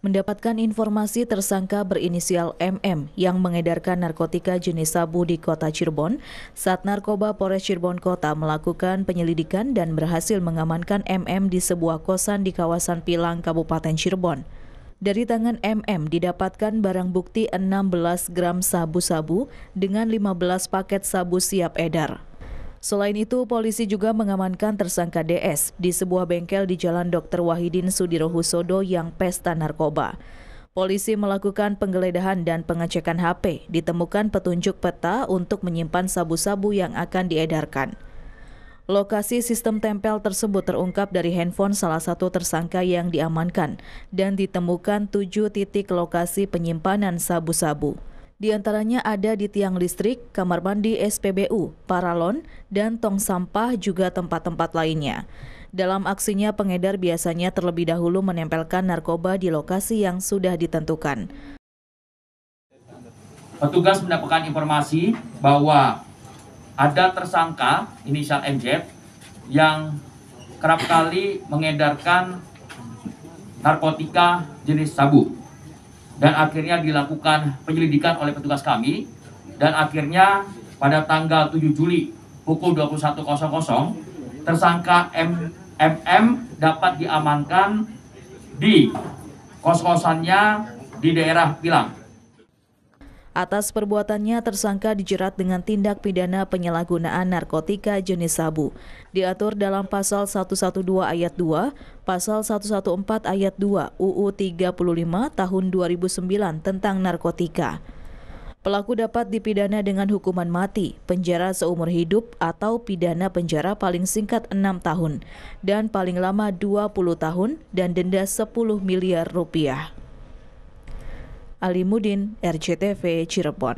Mendapatkan informasi tersangka berinisial MM yang mengedarkan narkotika jenis sabu di kota Cirebon, saat narkoba Polres Cirebon Kota melakukan penyelidikan dan berhasil mengamankan MM di sebuah kosan di kawasan Pilang, Kabupaten Cirebon. Dari tangan MM didapatkan barang bukti 16 gram sabu-sabu dengan 15 paket sabu siap edar. Selain itu, polisi juga mengamankan tersangka DS di sebuah bengkel di Jalan Dr. Wahidin Sudirohusodo yang pesta narkoba. Polisi melakukan penggeledahan dan pengecekan HP, ditemukan petunjuk peta untuk menyimpan sabu-sabu yang akan diedarkan. Lokasi sistem tempel tersebut terungkap dari handphone salah satu tersangka yang diamankan dan ditemukan tujuh titik lokasi penyimpanan sabu-sabu. Di antaranya ada di tiang listrik, kamar mandi SPBU, paralon, dan tong sampah juga tempat-tempat lainnya. Dalam aksinya, pengedar biasanya terlebih dahulu menempelkan narkoba di lokasi yang sudah ditentukan. Petugas mendapatkan informasi bahwa ada tersangka inisial MJ yang kerap kali mengedarkan narkotika jenis sabu dan akhirnya dilakukan penyelidikan oleh petugas kami dan akhirnya pada tanggal 7 Juli pukul 21.00 tersangka M, MM dapat diamankan di kos-kosannya di daerah Pilang. Atas perbuatannya, tersangka dijerat dengan tindak pidana penyalahgunaan narkotika jenis sabu. Diatur dalam pasal 112 ayat 2, pasal 114 ayat 2 UU 35 tahun 2009 tentang narkotika. Pelaku dapat dipidana dengan hukuman mati, penjara seumur hidup atau pidana penjara paling singkat 6 tahun dan paling lama 20 tahun dan denda 10 miliar rupiah. Alimudin, RCTV, Cirebon.